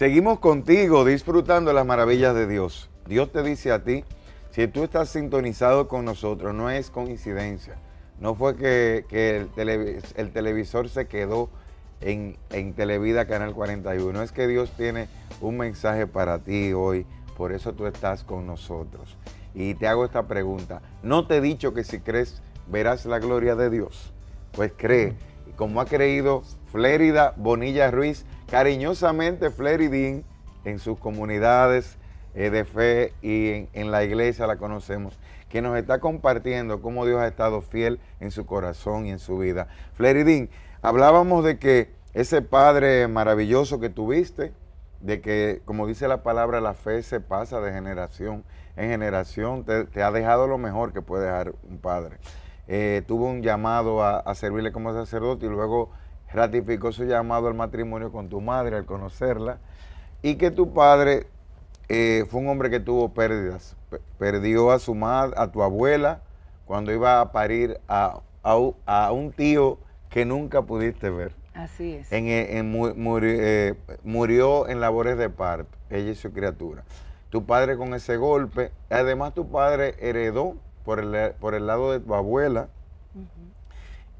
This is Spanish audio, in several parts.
Seguimos contigo disfrutando las maravillas de Dios. Dios te dice a ti, si tú estás sintonizado con nosotros, no es coincidencia. No fue que, el, televisor se quedó en, Televida Canal 41. Es que Dios tiene un mensaje para ti hoy. Por eso tú estás con nosotros. Y te hago esta pregunta. ¿No te he dicho que si crees verás la gloria de Dios? Pues cree. Como ha creído Flérida Bonilla Ruiz, cariñosamente Flery Dean en sus comunidades eh, de fe y en, la iglesia la conocemos, que nos está compartiendo cómo Dios ha estado fiel en su corazón y en su vida. Flery Dean, hablábamos de que ese padre maravilloso que tuviste, de que, como dice la palabra, la fe se pasa de generación en generación, te, ha dejado lo mejor que puede dejar un padre. Eh, tuvo un llamado a, a servirle como sacerdote y luego ratificó su llamado al matrimonio con tu madre al conocerla y que tu padre eh, fue un hombre que tuvo pérdidas. Perdió a su madre, a tu abuela, cuando iba a parir a, a, un tío que nunca pudiste ver. Así es. En, eh, en eh, murió, en labores de parto, ella y su criatura. Tu padre con ese golpe, además tu padre heredó por el, por el lado de tu abuela,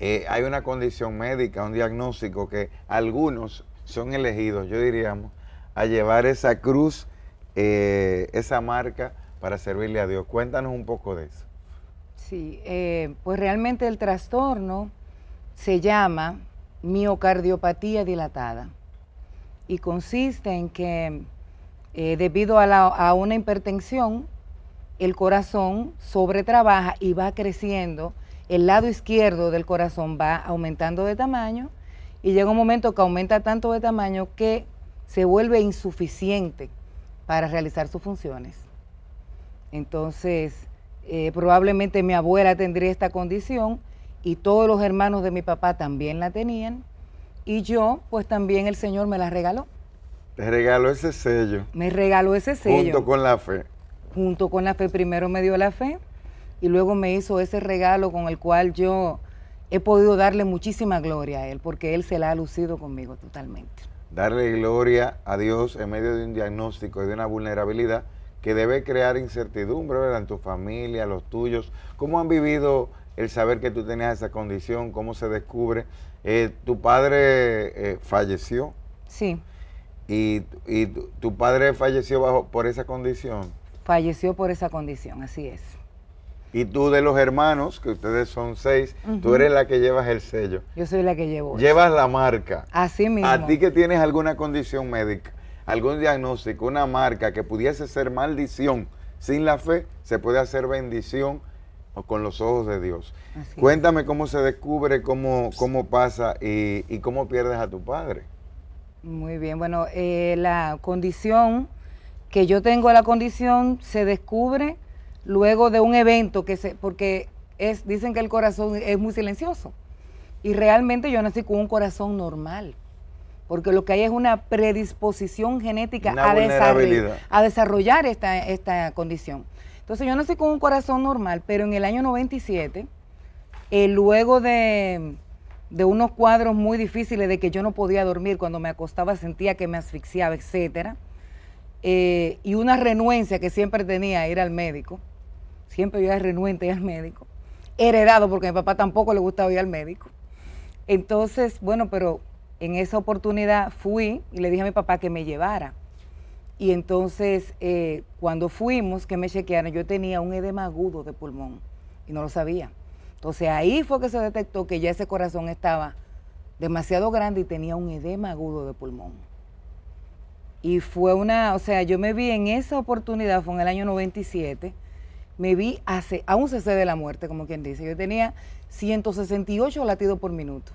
eh, hay una condición médica, un diagnóstico que algunos son elegidos, yo diríamos, a llevar esa cruz, eh, esa marca para servirle a Dios. Cuéntanos un poco de eso. Sí, eh, pues realmente el trastorno se llama miocardiopatía dilatada y consiste en que debido a, a, una hipertensión, el corazón sobretrabaja y va creciendo el lado izquierdo del corazón va aumentando de tamaño y llega un momento que aumenta tanto de tamaño que se vuelve insuficiente para realizar sus funciones. Entonces, eh, probablemente mi abuela tendría esta condición y todos los hermanos de mi papá también la tenían y yo, pues también el Señor me la regaló. Te regaló ese sello. Me regaló ese sello. Junto con la fe. Junto con la fe, primero me dio la fe y luego me hizo ese regalo con el cual yo he podido darle muchísima gloria a Él, porque Él se la ha lucido conmigo totalmente. Darle gloria a Dios en medio de un diagnóstico y de una vulnerabilidad que debe crear incertidumbre en tu familia, los tuyos. ¿Cómo han vivido el saber que tú tenías esa condición? ¿Cómo se descubre? Eh, tu padre eh, falleció. Sí. Y, tu, tu padre falleció bajo, por esa condición. Falleció por esa condición, así es. Y tú de los hermanos, que ustedes son seis, tú eres la que llevas el sello. Yo soy la que llevo. Llevas la marca. Así mismo. A ti que tienes alguna condición médica, algún diagnóstico, una marca que pudiese ser maldición, sin la fe se puede hacer bendición o con los ojos de Dios. Cuéntame cómo se descubre, cómo, cómo pasa y, cómo pierdes a tu padre. Muy bien, bueno, eh, la condición que yo tengo, la condición se descubre luego de un evento que se, porque es, dicen que el corazón es muy silencioso. Y realmente yo nací con un corazón normal, porque lo que hay es una predisposición genética a, desarrollar, esta, condición. Entonces yo nací con un corazón normal, pero en el año 97, eh, luego de, de unos cuadros muy difíciles de que yo no podía dormir, cuando me acostaba sentía que me asfixiaba, etcétera, eh, y una renuencia que siempre tenía a ir al médico, siempre yo era renuente al médico, heredado porque a mi papá tampoco le gustaba ir al médico. Entonces, bueno, pero en esa oportunidad fui y le dije a mi papá que me llevara. Y entonces, eh, cuando fuimos, que me chequearon, yo tenía un edema agudo de pulmón y no lo sabía. Entonces ahí fue que se detectó que ya ese corazón estaba demasiado grande y tenía un edema agudo de pulmón. Y fue una, o sea, yo me vi en esa oportunidad, fue en el año 97, me vi hace, a un cese de la muerte, como quien dice. Yo tenía 168 latidos por minuto.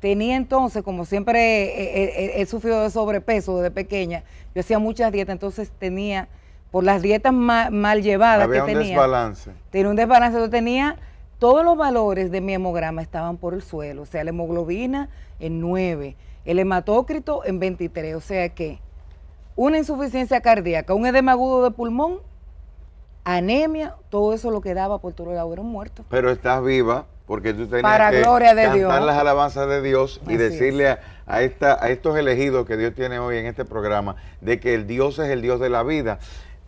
Tenía entonces, como siempre he, sufrido de sobrepeso desde pequeña, yo hacía muchas dietas, entonces tenía, por las dietas mal, llevadas Había que un tenía. desbalance. Tenía un desbalance, yo tenía todos los valores de mi hemograma estaban por el suelo, o sea, la hemoglobina en 9, el hematócrito en 23, o sea que una insuficiencia cardíaca, un edema agudo de pulmón anemia, todo eso lo que daba por lo que eran muertos. Pero estás viva porque tú tenías que cantar las alabanzas de Dios y decirle a, esta, a estos elegidos que Dios tiene hoy en este programa de que el Dios es el Dios de la vida.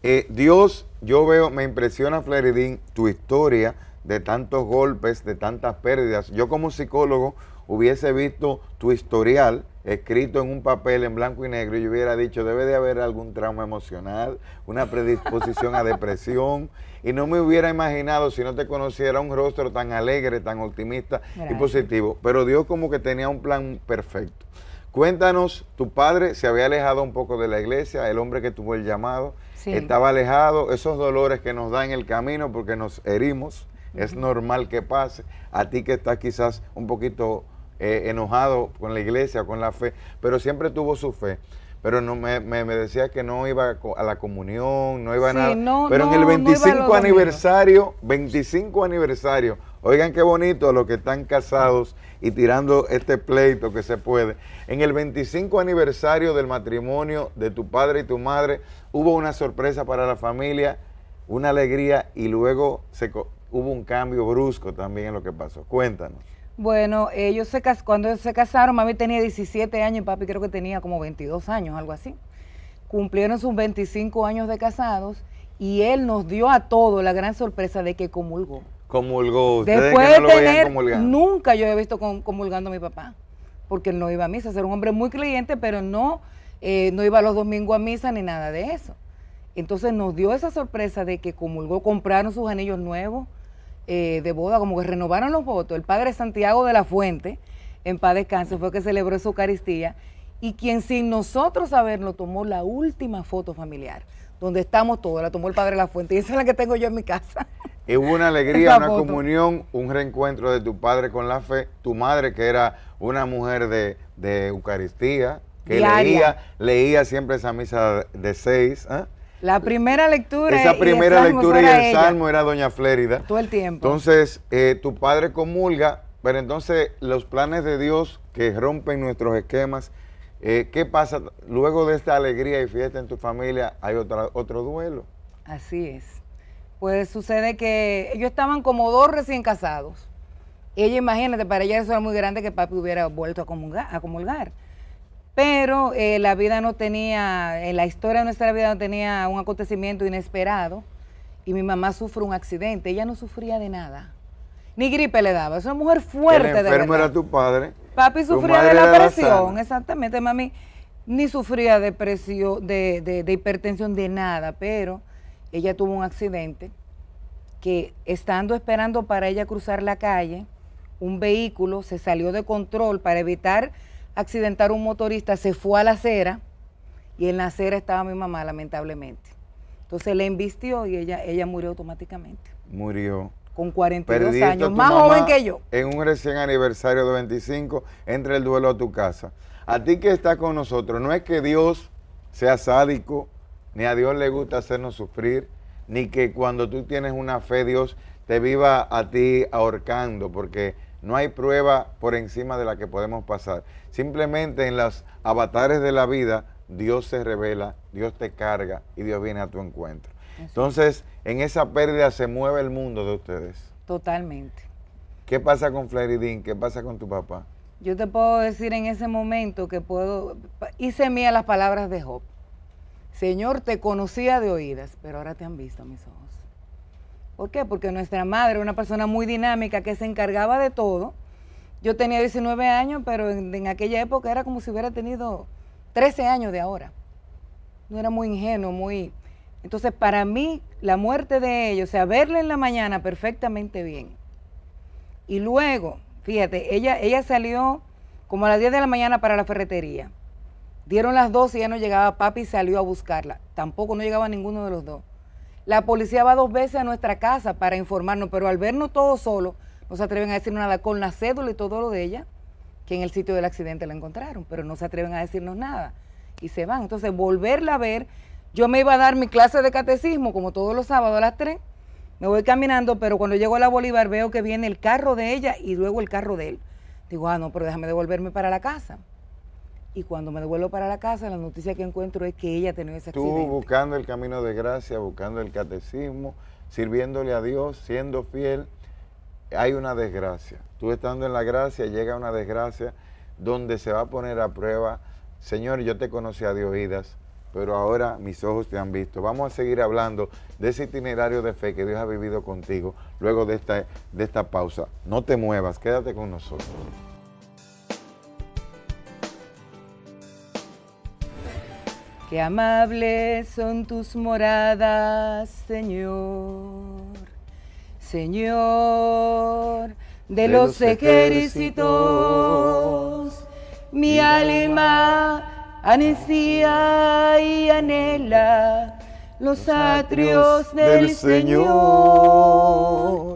Eh, Dios, yo veo, me impresiona, Fleridín, tu historia de tantos golpes, de tantas pérdidas. Yo como psicólogo hubiese visto tu historial escrito en un papel en blanco y negro y hubiera dicho, debe de haber algún trauma emocional, una predisposición a depresión, y no me hubiera imaginado si no te conociera un rostro tan alegre, tan optimista y positivo, pero Dios como que tenía un plan perfecto. Cuéntanos, tu padre se había alejado un poco de la iglesia, el hombre que tuvo el llamado, estaba alejado, esos dolores que nos dan en el camino porque nos herimos, es normal que pase, a ti que estás quizás un poquito eh, enojado con la iglesia, con la fe, pero siempre tuvo su fe. Pero no me, decía que no iba a la comunión, no iba a nada. pero en el 25 aniversario, 25 aniversario, oigan qué bonito los que están casados y tirando este pleito que se puede. En el 25 aniversario del matrimonio de tu padre y tu madre, hubo una sorpresa para la familia, una alegría y luego se, hubo un cambio brusco también en lo que pasó. Cuéntanos. Bueno, ellos se cuando se casaron, mami tenía 17 años y papi creo que tenía como 22 años, algo así. Cumplieron sus 25 años de casados y él nos dio a todos la gran sorpresa de que comulgó. Comulgó. Después de tener, nunca yo he visto comulgando a mi papá, porque él no iba a misa. Era un hombre muy creyente, pero no, eh, no iba los domingos a misa ni nada de eso. Entonces nos dio esa sorpresa de que comulgó, compraron sus anillos nuevos eh, de boda, como que renovaron los votos. El padre Santiago de la Fuente, en paz descanse, fue que celebró esa Eucaristía y quien sin nosotros saberlo tomó la última foto familiar, donde estamos todos, la tomó el padre de la Fuente y esa es la que tengo yo en mi casa. Y hubo una alegría, una comunión, un reencuentro de tu padre con la fe, tu madre que era una mujer de, Eucaristía, que leía, leía siempre esa misa de seis. ¿ah? La primera lectura. Esa primera lectura y el salmo era Doña Flérida. Todo el tiempo. Entonces, eh, tu padre comulga, pero entonces los planes de Dios que rompen nuestros esquemas, eh, ¿qué pasa? Luego de esta alegría y fiesta en tu familia, hay otra, otro duelo. Así es. Pues sucede que ellos estaban como dos recién casados. Ella, imagínate, para ella eso era muy grande que papi hubiera vuelto a A comulgar pero eh, la vida no tenía, en la historia de nuestra vida no tenía un acontecimiento inesperado y mi mamá sufre un accidente, ella no sufría de nada, ni gripe le daba, es una mujer fuerte. El enfermo era tu padre. Papi sufría de la presión, exactamente, mami ni sufría de, de, de hipertensión, de nada, pero ella tuvo un accidente que estando esperando para ella cruzar la calle, un vehículo se salió de control para evitar accidentar un motorista, se fue a la acera y en la acera estaba mi mamá, lamentablemente. Entonces le embistió y ella, ella murió automáticamente. Murió. Con 42 años, más joven que yo. En un recién aniversario de 25, entra el duelo a tu casa. A ti que estás con nosotros, no es que Dios sea sádico, ni a Dios le gusta hacernos sufrir, ni que cuando tú tienes una fe, Dios te viva a ti ahorcando, porque no hay prueba por encima de la que podemos pasar. Simplemente en los avatares de la vida, Dios se revela, Dios te carga y Dios viene a tu encuentro. Entonces, en esa pérdida se mueve el mundo de ustedes. Totalmente. ¿Qué pasa con Flairidín? ¿Qué pasa con tu papá? Yo te puedo decir en ese momento que puedo, hice mía las palabras de Job. Señor, te conocía de oídas, pero ahora te han visto mis ojos. ¿Por qué? Porque nuestra madre, una persona muy dinámica que se encargaba de todo, yo tenía 19 años, pero en, aquella época era como si hubiera tenido 13 años de ahora. No era muy ingenuo, muy... Entonces, para mí, la muerte de ella, o sea, verla en la mañana perfectamente bien. Y luego, fíjate, ella, ella salió como a las 10 de la mañana para la ferretería. Dieron las 12 y ya no llegaba papi y salió a buscarla. Tampoco no llegaba ninguno de los dos. La policía va dos veces a nuestra casa para informarnos, pero al vernos todos solos, no se atreven a decir nada con la cédula y todo lo de ella, que en el sitio del accidente la encontraron, pero no se atreven a decirnos nada y se van. Entonces, volverla a ver, yo me iba a dar mi clase de catecismo, como todos los sábados a las tres, me voy caminando, pero cuando llego a la Bolívar veo que viene el carro de ella y luego el carro de él. Digo, ah, no, pero déjame devolverme para la casa. Y cuando me devuelvo para la casa, la noticia que encuentro es que ella tenía ese accidente. Tú buscando el camino de gracia, buscando el catecismo, sirviéndole a Dios, siendo fiel, hay una desgracia. Tú estando en la gracia, llega una desgracia donde se va a poner a prueba, Señor, yo te conocí a Dios oídas, pero ahora mis ojos te han visto. Vamos a seguir hablando de ese itinerario de fe que Dios ha vivido contigo luego de esta, de esta pausa. No te muevas, quédate con nosotros. Qué amables son tus moradas, Señor. Señor de, los ejércitos, mi alma ansía y anhela los atrios del Señor.